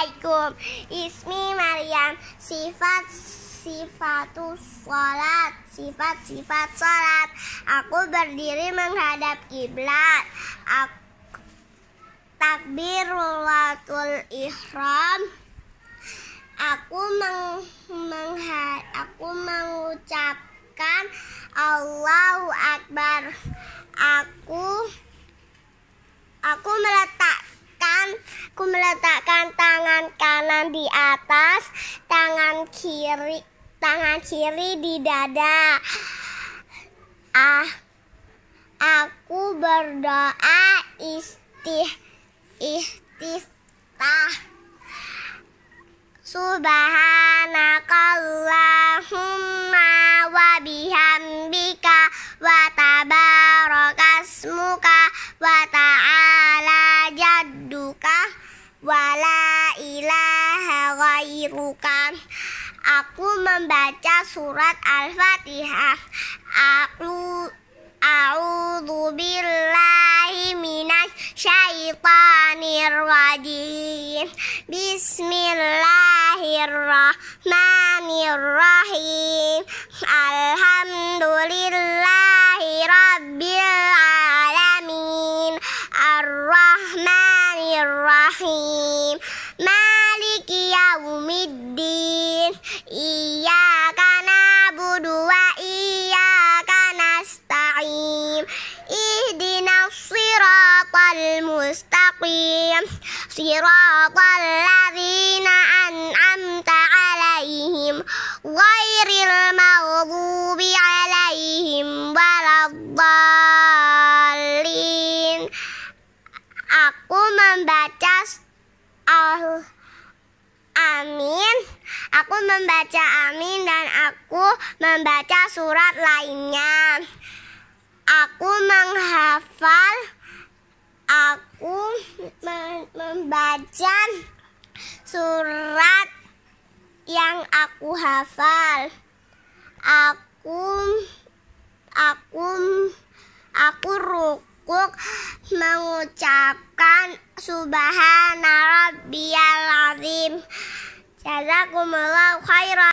alaikum Ismi Maryam Sifat sifat sholat Sifat-sifat sholat Aku berdiri menghadap kiblat Takbirulatul ihram Aku meng, mengha, aku mengucapkan Allahu Akbar. Aku aku meletakkan Aku meletakkan tangan kanan di atas, tangan kiri tangan kiri di dada. Ah, aku berdoa istih birukan. Aku membaca surat Al-Fatihah. Aku A'udzu billahi minasy syaithanir rajim. Bismillahirrahmanirrahim. Alhamdulillahi rabbil alamin. Arrahmanirrahim. المستقيم صراط الذين أنعمت عليهم غير المغضوب عليهم ولا الضالين Aku membaca al Amin Aku membaca Amin dan aku membaca surat lainnya Aku menghafal membaca surat yang aku hafal. Aku aku aku rukuk mengucapkan subhanallah rabbiyal azim. Jazakumullah khairan.